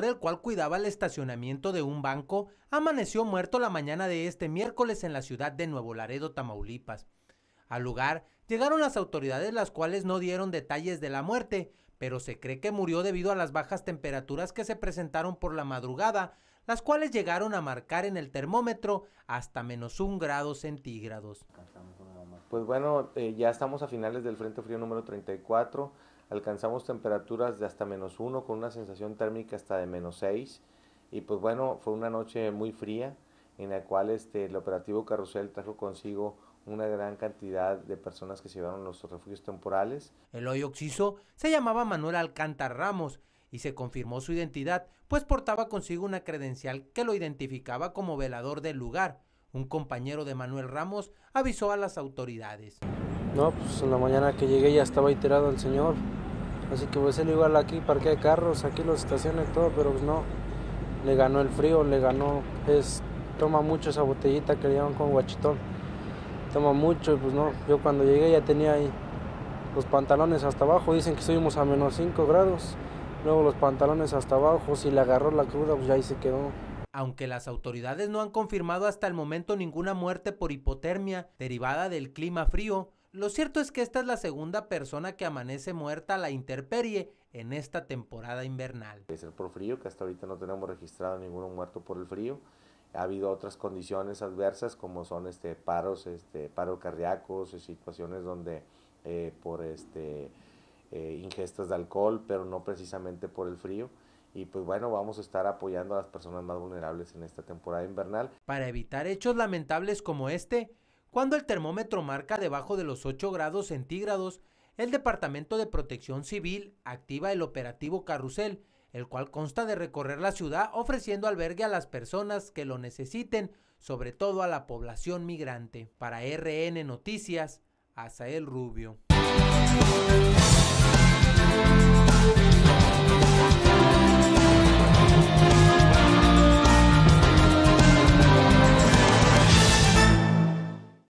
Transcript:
el cual cuidaba el estacionamiento de un banco, amaneció muerto la mañana de este miércoles en la ciudad de Nuevo Laredo, Tamaulipas. Al lugar llegaron las autoridades las cuales no dieron detalles de la muerte, pero se cree que murió debido a las bajas temperaturas que se presentaron por la madrugada, las cuales llegaron a marcar en el termómetro hasta menos un grado centígrados. Pues bueno, eh, ya estamos a finales del Frente Frío número 34 alcanzamos temperaturas de hasta menos 1 con una sensación térmica hasta de menos 6 y pues bueno, fue una noche muy fría en la cual este, el operativo Carrusel trajo consigo una gran cantidad de personas que se llevaron los refugios temporales. El hoy occiso se llamaba Manuel Alcántar Ramos y se confirmó su identidad, pues portaba consigo una credencial que lo identificaba como velador del lugar. Un compañero de Manuel Ramos avisó a las autoridades. No, pues en la mañana que llegué ya estaba iterado el señor, Así que pues él igual aquí de carros, aquí los estaciona y todo, pero pues no. Le ganó el frío, le ganó. Es, toma mucho esa botellita que le llaman con guachitón. Toma mucho y pues no. Yo cuando llegué ya tenía ahí los pantalones hasta abajo. Dicen que estuvimos a menos 5 grados. Luego los pantalones hasta abajo. Si le agarró la cruda, pues ya ahí se quedó. Aunque las autoridades no han confirmado hasta el momento ninguna muerte por hipotermia derivada del clima frío, lo cierto es que esta es la segunda persona que amanece muerta a la intemperie en esta temporada invernal. Es el por frío, que hasta ahorita no tenemos registrado ninguno muerto por el frío. Ha habido otras condiciones adversas como son este, paros, este, paro cardíacos, eh, situaciones donde eh, por este, eh, ingestas de alcohol, pero no precisamente por el frío y pues bueno, vamos a estar apoyando a las personas más vulnerables en esta temporada invernal. Para evitar hechos lamentables como este, cuando el termómetro marca debajo de los 8 grados centígrados, el Departamento de Protección Civil activa el operativo Carrusel, el cual consta de recorrer la ciudad ofreciendo albergue a las personas que lo necesiten, sobre todo a la población migrante. Para RN Noticias, Asael Rubio.